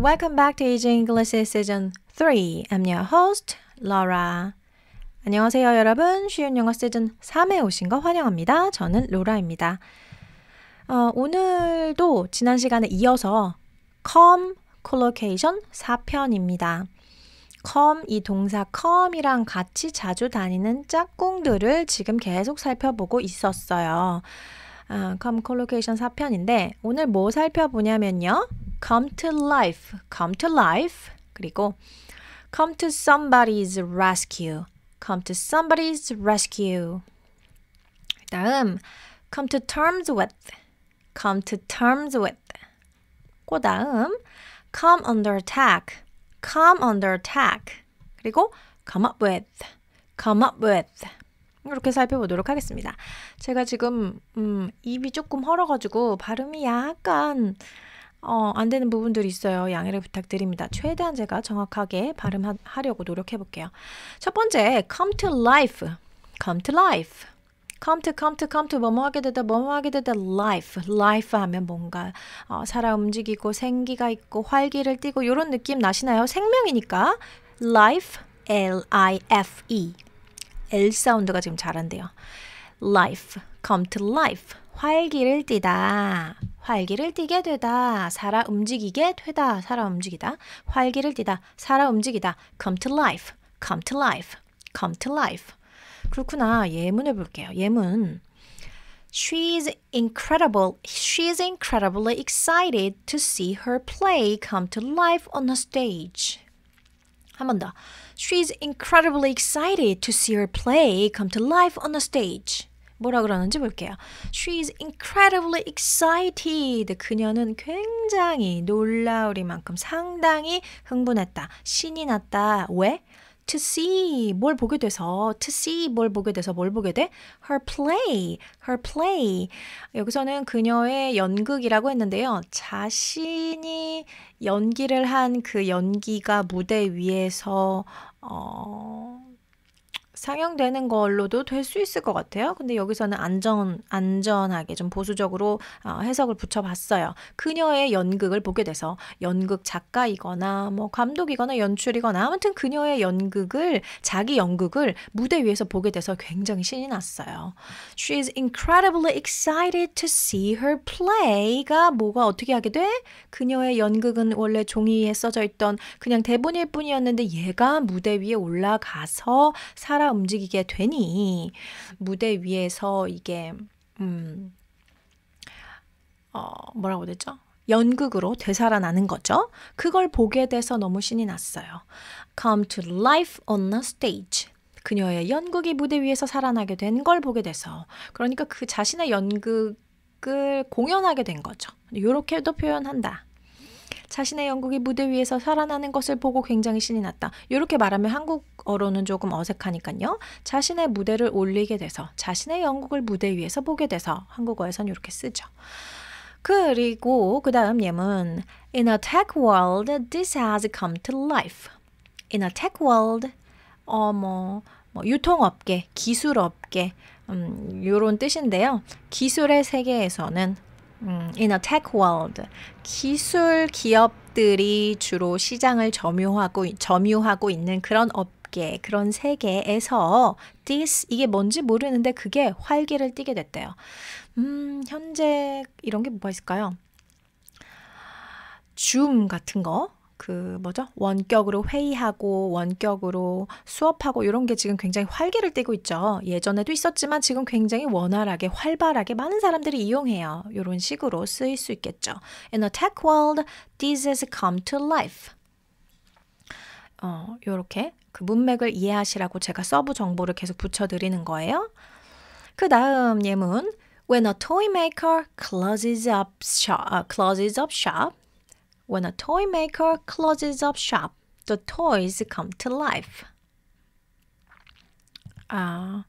welcome back to Easy English Season 3. I'm your host, Laura. 안녕하세요, 여러분. 쉬운 영어 시즌 3에 오신 거 환영합니다. 저는 로라입니다. 어, 오늘도 지난 시간에 이어서 com collocation 4편입니다. com 이 동사 come이랑 같이 자주 다니는 짝꿍들을 지금 계속 살펴보고 있었어요. 아, com collocation 4편인데 오늘 뭐 살펴보냐면요. come to life, come to life. 그리고 come to somebody's rescue, come to somebody's rescue. 다음 come to terms with, come to terms with. 그 다음 come under attack, come under attack. 그리고 come up with, come up with. 이렇게 살펴보도록 하겠습니다. 제가 지금 음, 입이 조금 헐어가지고 발음이 약간 어, 안 되는 부분들이 있어요. 양해를 부탁드립니다. 최대한 제가 정확하게 발음하려고 노력해 볼게요. 첫 번째, come to life. come to life. come to come to come to 뭐뭐 하게 되다 뭐뭐 하게 되다 life life 하면 뭔가 어, 살아 움직이고 생기가 있고 활기를 띠고 이런 느낌 나시나요? 생명이니까 life L I F E L 사운드가 지금 잘한대요. life, come to life. 활기를 띠다. 활기를 띠게 되다. 살아 움직이게 되다. 살아 움직이다. 활기를 띠다. 살아 움직이다. come to life. come to life. come to life. 그렇구나. 예문을 볼게요. 예문. She's incredible. She's incredibly excited to see her play come to life on the stage. 한 번 더. She's incredibly excited to see her play come to life on the stage. 뭐라 그러는지 볼게요. She is incredibly excited. 그녀는 굉장히 놀라우리만큼 상당히 흥분했다. 신이 났다. 왜? to see 뭘 보게 돼서 to see 뭘 보게 돼서 뭘 보게 돼? her play her play 여기서는 그녀의 연극이라고 했는데요. 자신이 연기를 한 그 연기가 무대 위에서 어 상영되는 걸로도 될 수 있을 것 같아요. 근데 여기서는 안전, 안전하게 좀 보수적으로 어, 해석을 붙여봤어요. 그녀의 연극을 보게 돼서 연극 작가이거나 뭐 감독이거나 연출이거나 아무튼 그녀의 연극을 자기 연극을 무대 위에서 보게 돼서 굉장히 신이 났어요. She is incredibly excited to see her play가 뭐가 어떻게 하게 돼? 그녀의 연극은 원래 종이에 써져 있던 그냥 대본일 뿐이었는데 얘가 무대 위에 올라가서 사람 움직이게 되니 무대 위에서 이게 음, 어, 뭐라고 되죠? 연극으로 되살아나는 거죠. 그걸 보게 돼서 너무 신이 났어요. Come to life on the stage. 그녀의 연극이 무대 위에서 살아나게 된 걸 보게 돼서 그러니까 그 자신의 연극을 공연하게 된 거죠. 이렇게도 표현한다. 자신의 영국이 무대 위에서 살아나는 것을 보고 굉장히 신이 났다. 이렇게 말하면 한국어로는 조금 어색하니까요. 자신의 무대를 올리게 돼서 자신의 영국을 무대 위에서 보게 돼서 한국어에선 이렇게 쓰죠. 그리고 그 다음 예문 In a tech world, this has come to life. In a tech world, 어뭐 뭐, 유통업계, 기술업계 음, 요런 뜻인데요. 기술의 세계에서는 음, in a tech world, 기술 기업들이 주로 시장을 점유하고 점유하고 있는 그런 업계, 그런 세계에서 this 이게 뭔지 모르는데 그게 활기를 띠게 됐대요. 음, 현재 이런 게 뭐가 있을까요? 줌 같은 거그 뭐죠? 원격으로 회의하고 원격으로 수업하고 이런 게 지금 굉장히 활기를 띠고 있죠. 예전에도 있었지만 지금 굉장히 원활하게 활발하게 많은 사람들이 이용해요. 이런 식으로 쓰일 수 있겠죠. In t tech world, t h e s has come to life. 어, 요렇게 그 문맥을 이해하시라고 제가 서브 정보를 계속 붙여드리는 거예요. 그 다음 예문 When a toy maker closes up shop, uh, closes up shop When a toy maker closes up shop, the toys come to life. 아,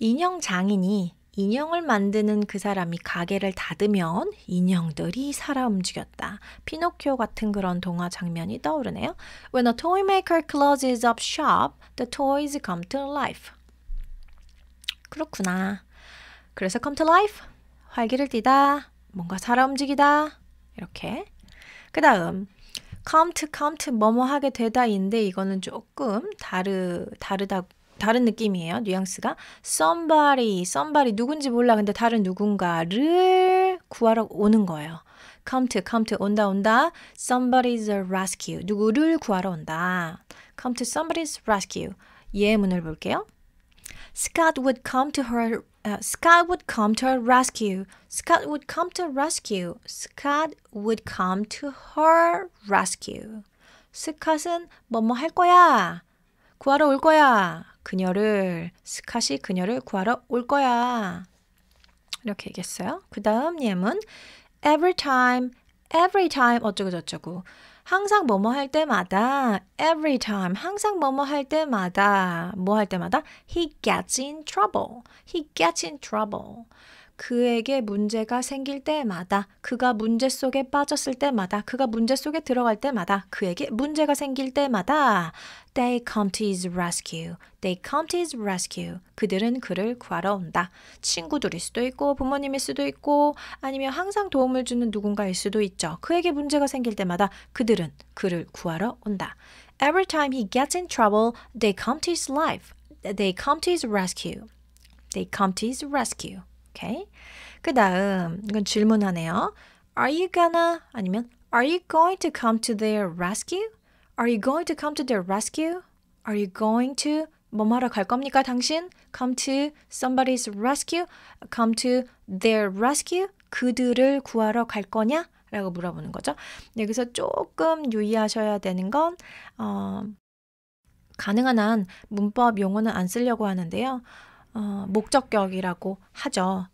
인형 장인이 인형을 만드는 그 사람이 가게를 닫으면 인형들이 살아 움직였다. 피노키오 같은 그런 동화 장면이 떠오르네요. When a toy maker closes up shop, the toys come to life. 그렇구나. 그래서 come to life. 활기를 띠다. 뭔가 살아 움직이다. 이렇게 그 다음 come to come to 뭐뭐 하게 되다인데 이거는 조금 다르 다르다 다른 느낌이에요. 뉘앙스가 somebody, somebody 누군지 몰라. 근데 다른 누군가를 구하러 오는 거예요. come to, come to 온다 온다. somebody's rescue 누구를 구하러 온다. come to somebody's rescue 예문을 볼게요. Scott would come to her uh, Scott would come to her rescue. Scott would come to rescue. Scott would come to her rescue. 스캇은 뭐 뭐 할 거야. 구하러 올 거야. 그녀를 스캇이 그녀를 구하러 올 거야. 이렇게 얘기했어요. 그 다음 예문 every time, every time 어쩌고 저쩌고 항상 뭐뭐 할 때마다 every time 항상 뭐뭐 할 때마다 뭐 할 때마다 he gets in trouble. he gets in trouble. 그에게 문제가 생길 때마다, 그가 문제 속에 빠졌을 때마다, 그가 문제 속에 들어갈 때마다, 그에게 문제가 생길 때마다, they come to his rescue. they come to his rescue. 그들은 그를 구하러 온다. 친구들일 수도 있고, 부모님일 수도 있고, 아니면 항상 도움을 주는 누군가일 수도 있죠. 그에게 문제가 생길 때마다 그들은 그를 구하러 온다. Every time he gets in trouble, they come to his life. They come to his rescue. They come to his rescue. 오케이. 그 다음 이건 질문하네요. Are you gonna 아니면 Are you going to come to their rescue? Are you going to come to their rescue? Are you going to 뭐뭐하러 갈 겁니까 당신? Come to somebody's rescue? Come to their rescue? 그들을 구하러 갈 거냐? 라고 물어보는 거죠. 여기서 조금 유의하셔야 되는 건 어, 가능한 한 문법 용어는 안 쓰려고 하는데요. 어, 목적격이라고 하죠.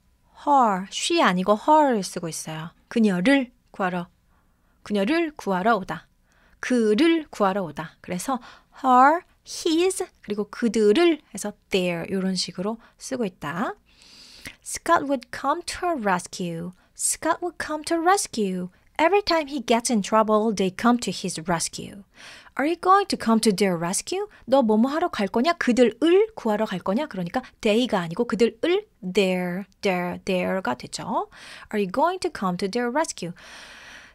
her, she 아니고 her를 쓰고 있어요. 그녀를 구하러, 그녀를 구하러 오다. 그를 구하러 오다. 그래서 her, his, 그리고 그들을 해서 their 이런 식으로 쓰고 있다. Scott would come to her rescue. Scott would come to rescue. Every time he gets in trouble, they come to his rescue. Are you going to come to their rescue? 너 뭐뭐 하러 갈 거냐? 그들을 구하러 갈 거냐? 그러니까 they가 아니고 그들을 their, their, their가 되죠. Are you going to come to their rescue?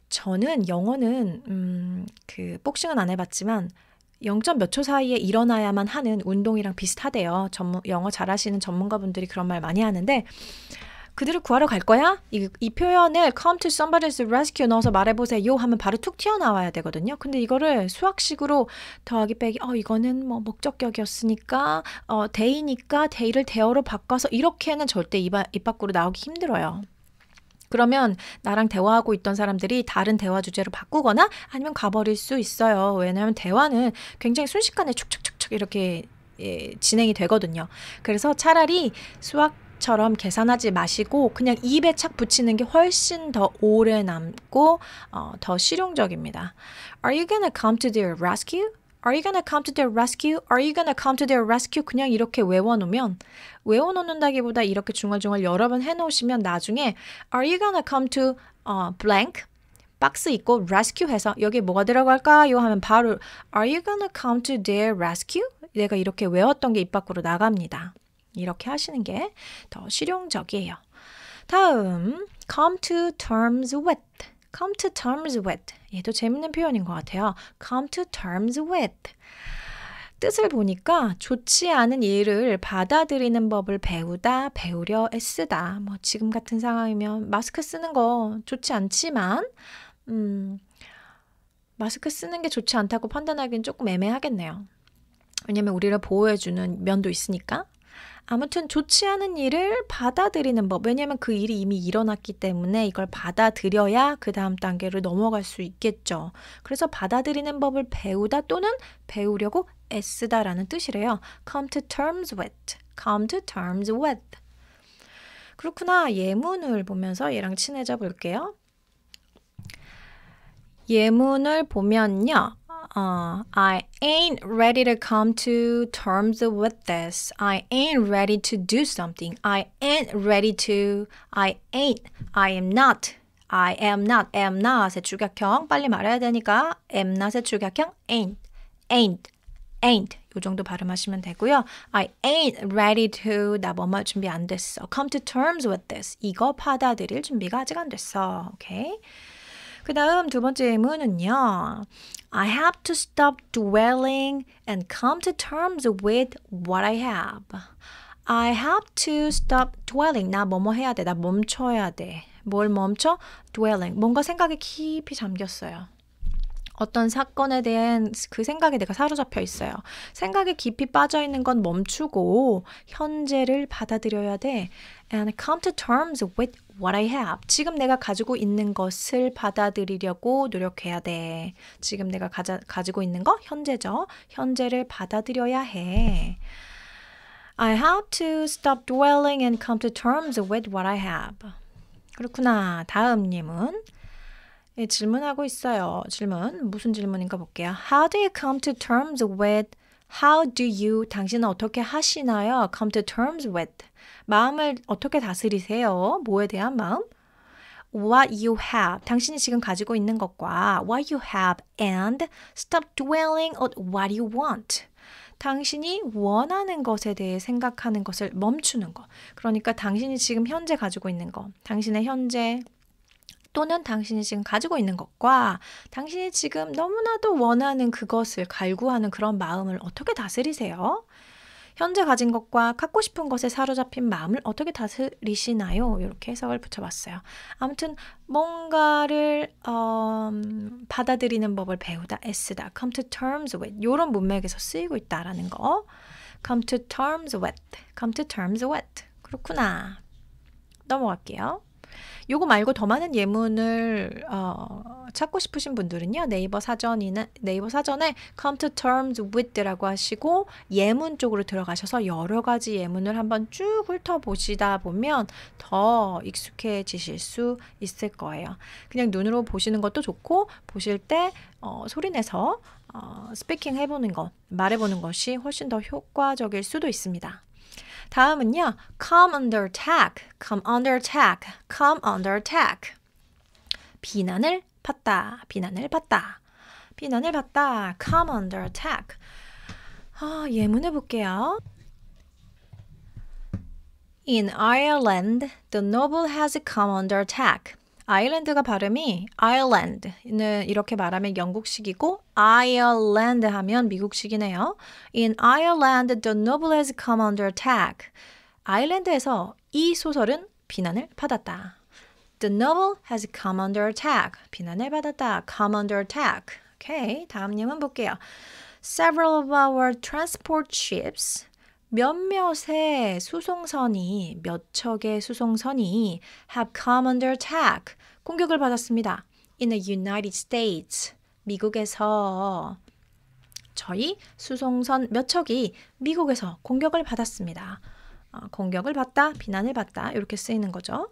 저는 영어는 음, 그 복싱은 안 해봤지만 0. 몇 초 사이에 일어나야만 하는 운동이랑 비슷하대요. 전문, 영어 잘하시는 전문가분들이 그런 말 많이 하는데 그들을 구하러 갈 거야? 이, 이 표현을 come to somebody's rescue 넣어서 말해보세요 하면 바로 툭 튀어나와야 되거든요. 근데 이거를 수학식으로 더하기 빼기 어 이거는 뭐 목적격이었으니까 어 데이니까 데이를 대어로 바꿔서 이렇게는 절대 입, 입 밖으로 나오기 힘들어요. 그러면 나랑 대화하고 있던 사람들이 다른 대화 주제로 바꾸거나 아니면 가버릴 수 있어요. 왜냐하면 대화는 굉장히 순식간에 축축축축 이렇게 예, 진행이 되거든요. 그래서 차라리 수학 처럼 계산하지 마시고 그냥 입에 착 붙이는 게 훨씬 더 오래 남고 어, 더 실용적입니다. Are you gonna come to their rescue? Are you gonna come to their rescue? Are you gonna come to their rescue? 그냥 이렇게 외워놓으면 외워놓는다기보다 이렇게 중얼중얼 여러 번 해놓으시면 나중에 Are you gonna come to 어, blank? 박스 있고 rescue 해서 여기 뭐가 들어갈까요? 하면 바로 Are you gonna come to their rescue? 내가 이렇게 외웠던 게 입 밖으로 나갑니다. 이렇게 하시는 게 더 실용적이에요. 다음, come to terms with. come to terms with. 얘도 재밌는 표현인 것 같아요. come to terms with. 뜻을 보니까 좋지 않은 일을 받아들이는 법을 배우다, 배우려 애쓰다. 뭐 지금 같은 상황이면 마스크 쓰는 거 좋지 않지만, 음, 마스크 쓰는 게 좋지 않다고 판단하기는 조금 애매하겠네요. 왜냐면 우리를 보호해주는 면도 있으니까. 아무튼 좋지 않은 일을 받아들이는 법. 왜냐하면 그 일이 이미 일어났기 때문에 이걸 받아들여야 그 다음 단계를 넘어갈 수 있겠죠. 그래서 받아들이는 법을 배우다 또는 배우려고 애쓰다라는 뜻이래요. Come to terms with. Come to terms with. 그렇구나. 예문을 보면서 얘랑 친해져 볼게요. 예문을 보면요. 어, I ain't ready to come to terms with this. I ain't ready to do something. I ain't ready to. I ain't. I am not. I am not. am not의 주격형 빨리 말해야 되니까 am not의 주격형 ain't. ain't. ain't 요 정도 발음하시면 되고요. I ain't ready to 나 뭐뭐 준비 안 됐어. Come to terms with this 이거 받아들일 준비가 아직 안 됐어. 오케이. Okay? 그 다음 두 번째 의문은요. I have to stop dwelling and come to terms with what I have. I have to stop dwelling. 나 뭐뭐 해야 돼. 나 멈춰야 돼. 뭘 멈춰? dwelling. 뭔가 생각에 깊이 잠겼어요. 어떤 사건에 대한 그 생각에 내가 사로잡혀 있어요. 생각에 깊이 빠져 있는 건 멈추고 현재를 받아들여야 돼. And come to terms with what I have. 지금 내가 가지고 있는 것을 받아들이려고 노력해야 돼. 지금 내가 가자, 가지고 있는 거 현재죠. 현재를 받아들여야 해. I have to stop dwelling and come to terms with what I have. 그렇구나. 다음님은 예, 질문하고 있어요. 질문 무슨 질문인가 볼게요. How do you come to terms with? How do you 당신은 어떻게 하시나요? Come to terms with 마음을 어떻게 다스리세요? 뭐에 대한 마음? what you have, 당신이 지금 가지고 있는 것과 what you have and stop dwelling on what you want. 당신이 원하는 것에 대해 생각하는 것을 멈추는 것. 그러니까 당신이 지금 현재 가지고 있는 것, 당신의 현재 또는 당신이 지금 가지고 있는 것과 당신이 지금 너무나도 원하는 그것을 갈구하는 그런 마음을 어떻게 다스리세요? 현재 가진 것과 갖고 싶은 것에 사로잡힌 마음을 어떻게 다스리시나요? 이렇게 해석을 붙여봤어요. 아무튼 뭔가를 어, 받아들이는 법을 배우다, 애쓰다, come to terms with 이런 문맥에서 쓰이고 있다라는 거. come to terms with, come to terms with. 그렇구나. 넘어갈게요. 요거 말고 더 많은 예문을 어, 찾고 싶으신 분들은요. 네이버 사전이나 네이버 사전에 come to terms with라고 하시고 예문 쪽으로 들어가셔서 여러 가지 예문을 한번 쭉 훑어보시다 보면 더 익숙해지실 수 있을 거예요. 그냥 눈으로 보시는 것도 좋고 보실 때 어, 소리내서 어, 스피킹 해보는 것, 말해보는 것이 훨씬 더 효과적일 수도 있습니다. 다음은요. come under attack, come under attack, come under attack. 비난을 받다, 비난을 받다, 비난을 받다, come under attack. 아, 예문해 볼게요. In Ireland, the novel has come under attack. 아일랜드가 발음이 Ireland는 이렇게 말하면 영국식이고 Ireland 하면 미국식이네요. In Ireland, the noblesse come under attack. 아일랜드에서 이 소설은 비난을 받았다. The novel has come under attack. 비난을 받았다. come under attack. 오케이, 다음 예문 볼게요. Several of our transport ships 몇몇의 수송선이 몇 척의 수송선이 have come under attack 공격을 받았습니다. In the United States 미국에서 저희 수송선 몇 척이 미국에서 공격을 받았습니다. 어, 공격을 받다, 비난을 받다 이렇게 쓰이는 거죠.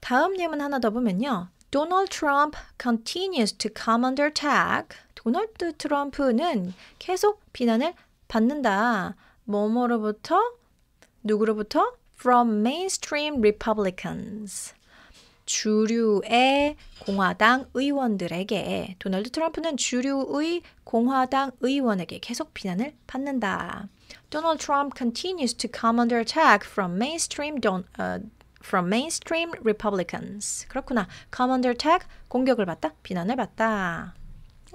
다음 예문 하나 더 보면요. Donald Trump continues to come under attack. 도널드 트럼프는 계속 비난을 받는다. 뭐뭐로부터 누구로부터? From mainstream Republicans. 주류의 공화당 의원들에게 도널드 트럼프는 주류의 공화당 의원에게 계속 비난을 받는다. Donald Trump continues to come under attack from mainstream don, uh, from mainstream Republicans. 그렇구나. come under attack 공격을 받다, 비난을 받다.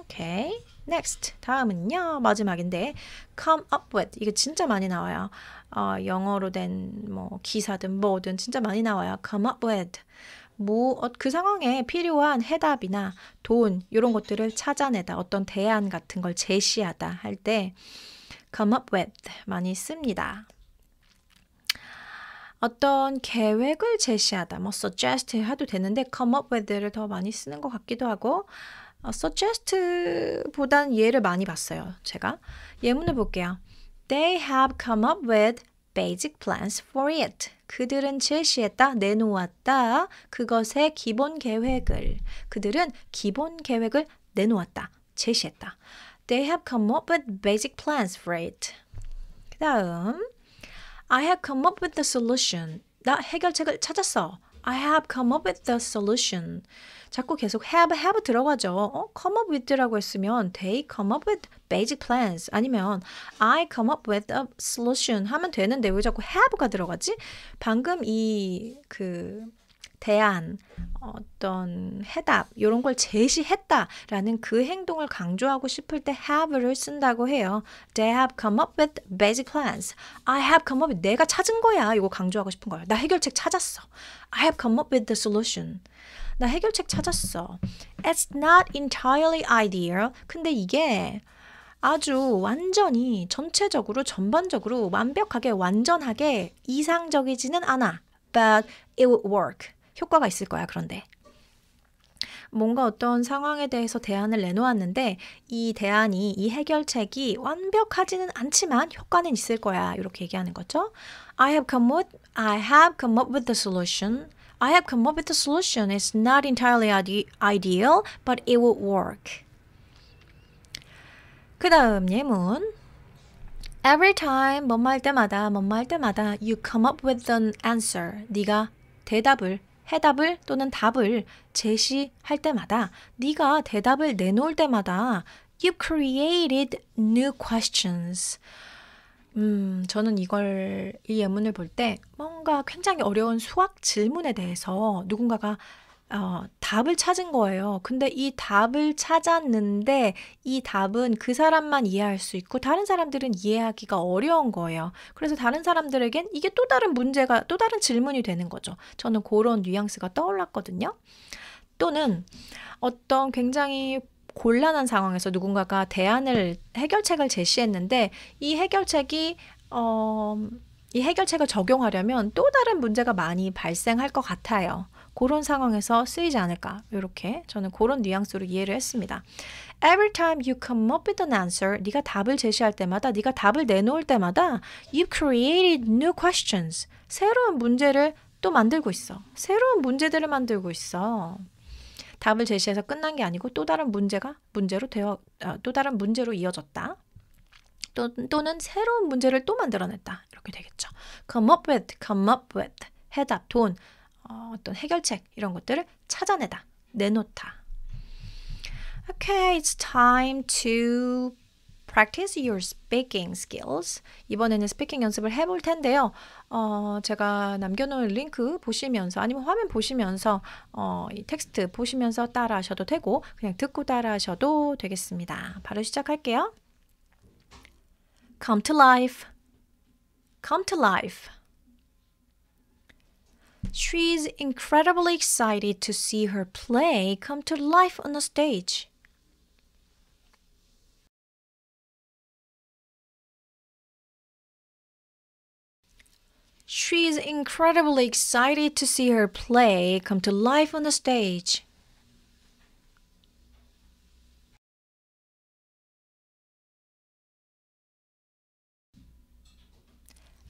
오케이. Okay. Next 다음은요 마지막인데 come up with 이게 진짜 많이 나와요. 어, 영어로 된 뭐 기사든 뭐든 진짜 많이 나와요. come up with 뭐그 어, 상황에 필요한 해답이나 돈 이런 것들을 찾아내다 어떤 대안 같은 걸 제시하다 할 때 come up with 많이 씁니다. 어떤 계획을 제시하다, 뭐 suggest 해도 되는데 come up with를 더 많이 쓰는 것 같기도 하고 어, suggest보다는 예를 많이 봤어요. 제가 예문을 볼게요. They have come up with basic plans for it. 그들은 제시했다, 내놓았다. 그것의 기본 계획을. 그들은 기본 계획을 내놓았다, 제시했다. They have come up with basic plans for it. 그 다음, I have come up with the solution. 나 해결책을 찾았어. I have come up with the solution. 자꾸 계속 have, have 들어가죠. 어, come up with라고 했으면 they come up with basic plans 아니면 I come up with a solution 하면 되는데 왜 자꾸 have가 들어가지? 방금 이 그 대안 어떤 해답 이런 걸 제시했다라는 그 행동을 강조하고 싶을 때 have를 쓴다고 해요. They have come up with basic plans. I have come up with 내가 찾은 거야. 이거 강조하고 싶은 거예요. 나 해결책 찾았어. I have come up with the solution. 나 해결책 찾았어. It's not entirely ideal. 근데 이게 아주 완전히 전체적으로 전반적으로 완벽하게 완전하게 이상적이지는 않아. But it would work. 효과가 있을 거야. 그런데 뭔가 어떤 상황에 대해서 대안을 내놓았는데 이 대안이 이 해결책이 완벽하지는 않지만 효과는 있을 거야. 이렇게 얘기하는 거죠. I have come up I have come up with the solution. I have come up with a solution. It's not entirely ide a l but it would work. 그 다음 예문. Every time, 뭔말 때마다, 뭔말 때마다 you come up with an answer. 네가 대답을, 해답을 또는 답을 제시할 때마다 네가 대답을 내놓을 때마다 you created new questions. 음, 저는 이걸, 이 예문을 볼 때 뭔가 굉장히 어려운 수학 질문에 대해서 누군가가 어, 답을 찾은 거예요. 근데 이 답을 찾았는데 이 답은 그 사람만 이해할 수 있고 다른 사람들은 이해하기가 어려운 거예요. 그래서 다른 사람들에겐 이게 또 다른 문제가 또 다른 질문이 되는 거죠. 저는 그런 뉘앙스가 떠올랐거든요. 또는 어떤 굉장히 곤란한 상황에서 누군가가 대안을 해결책을 제시했는데 이 해결책이 어, 이 해결책을 적용하려면 또 다른 문제가 많이 발생할 것 같아요. 그런 상황에서 쓰이지 않을까 이렇게 저는 그런 뉘앙스로 이해를 했습니다. Every time you come up with an answer, 네가 답을 제시할 때마다, 네가 답을 내놓을 때마다 you created new questions, 새로운 문제를 또 만들고 있어. 새로운 문제들을 만들고 있어. 답을 제시해서 끝난 게 아니고 또 다른 문제가 문제로 되어 아, 또 다른 문제로 이어졌다. 또, 또는 새로운 문제를 또 만들어냈다. 이렇게 되겠죠. come up with, come up with, 해답, 돈, 어, 어떤 해결책 이런 것들을 찾아내다, 내놓다. Okay, it's time to practice your speaking skills. 이번에는 스피킹 연습을 해볼 텐데요. 어, 제가 남겨놓은 링크 보시면서 아니면 화면 보시면서 어, 이 텍스트 보시면서 따라하셔도 되고 그냥 듣고 따라하셔도 되겠습니다. 바로 시작할게요. Come to life. Come to life. She's incredibly excited to see her play come to life on the stage. She is incredibly excited to see her play come to life on the stage.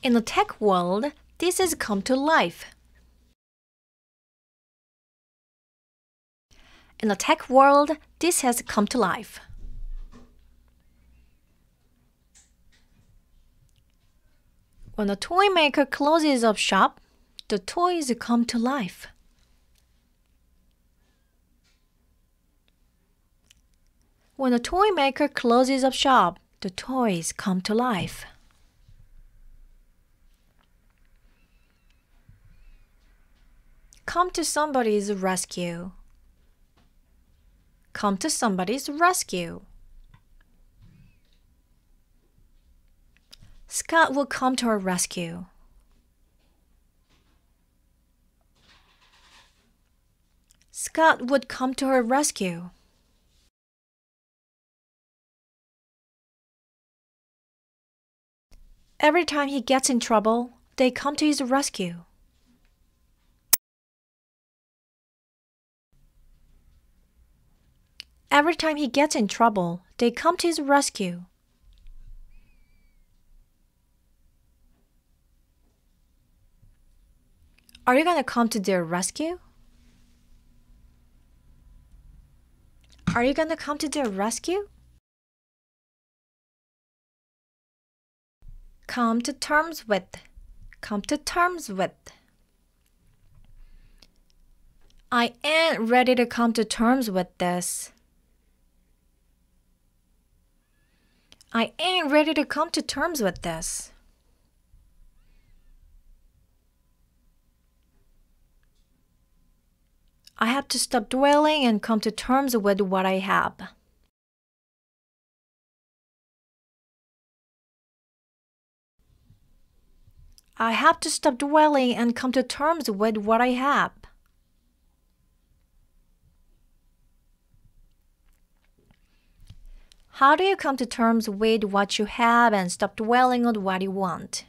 In the tech world, this has come to life. In the tech world, this has come to life. When a toy maker closes up shop, the toys come to life. When a toy maker closes up shop, the toys come to life. Come to somebody's rescue. Come to somebody's rescue. Scott will come to our rescue. Scott would come to her rescue. Every time he gets in trouble, they come to his rescue. Every time he gets in trouble, they come to his rescue. Are you gonna come to their rescue? Are you gonna come to their rescue? Come to terms with. Come to terms with. I ain't ready to come to terms with this. I ain't ready to come to terms with this. I have to stop dwelling and come to terms with what I have. I have to stop dwelling and come to terms with what I have. How do you come to terms with what you have and stop dwelling on what you want?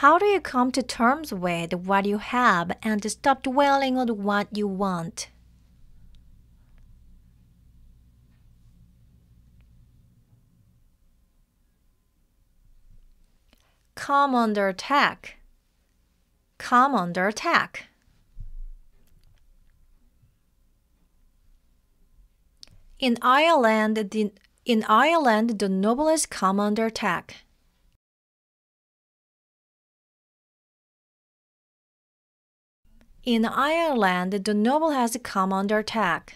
How do you come to terms with what you have and stop dwelling on what you want? Come under attack. Come under attack. In Ireland, the, in Ireland, the nobles come under attack. In Ireland, the noble has come under attack.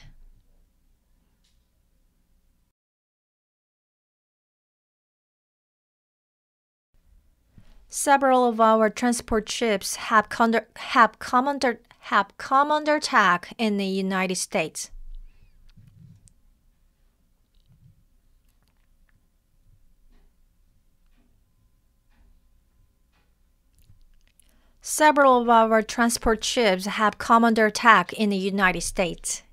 Several of our transport ships have, have, come under, have come under attack in the United States. Several of our transport ships have come under attack in the United States.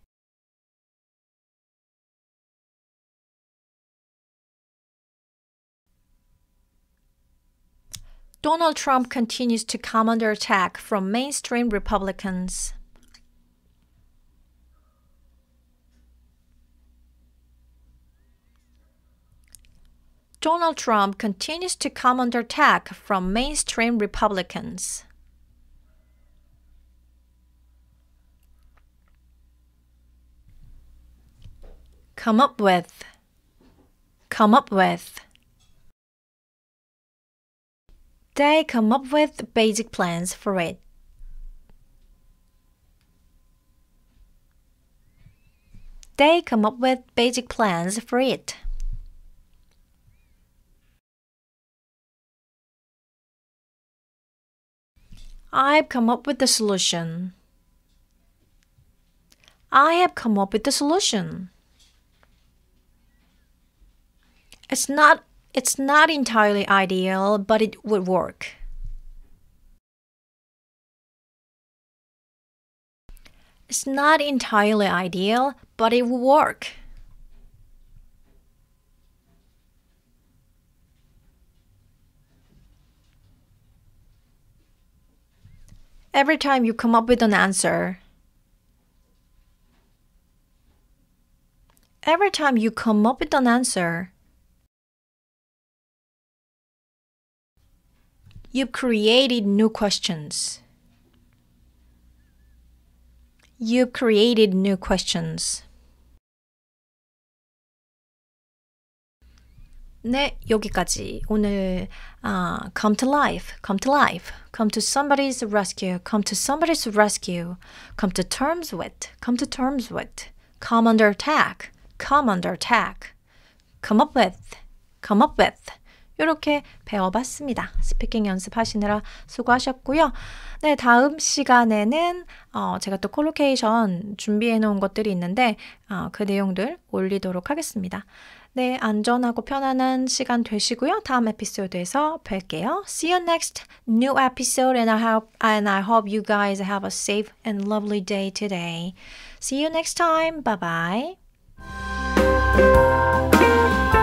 Donald Trump continues to come under attack from mainstream Republicans. Donald Trump continues to come under attack from mainstream Republicans. come up with, come up with. They come up with basic plans for it. They come up with basic plans for it. I've come up with the solution. I have come up with the solution. It's not it's not entirely ideal, but it would work. It's not entirely ideal, but it would work. Every time you come up with an answer, every time you come up with an answer, You've created new questions. You've created new questions. 네, 여기까지. 오늘 come to life, come to life, come to somebody's rescue, come to somebody's rescue, come to terms with, come to terms with, come under attack, come under attack, come up with, come up with. 이렇게 배워봤습니다. 스피킹 연습하시느라 수고하셨고요. 네, 다음 시간에는 어, 제가 또 콜로케이션 준비해 놓은 것들이 있는데 어, 그 내용들 올리도록 하겠습니다. 네, 안전하고 편안한 시간 되시고요. 다음 에피소드에서 뵐게요. See you next new episode and I hope and I hope you guys have a safe and lovely day today. See you next time. Bye bye.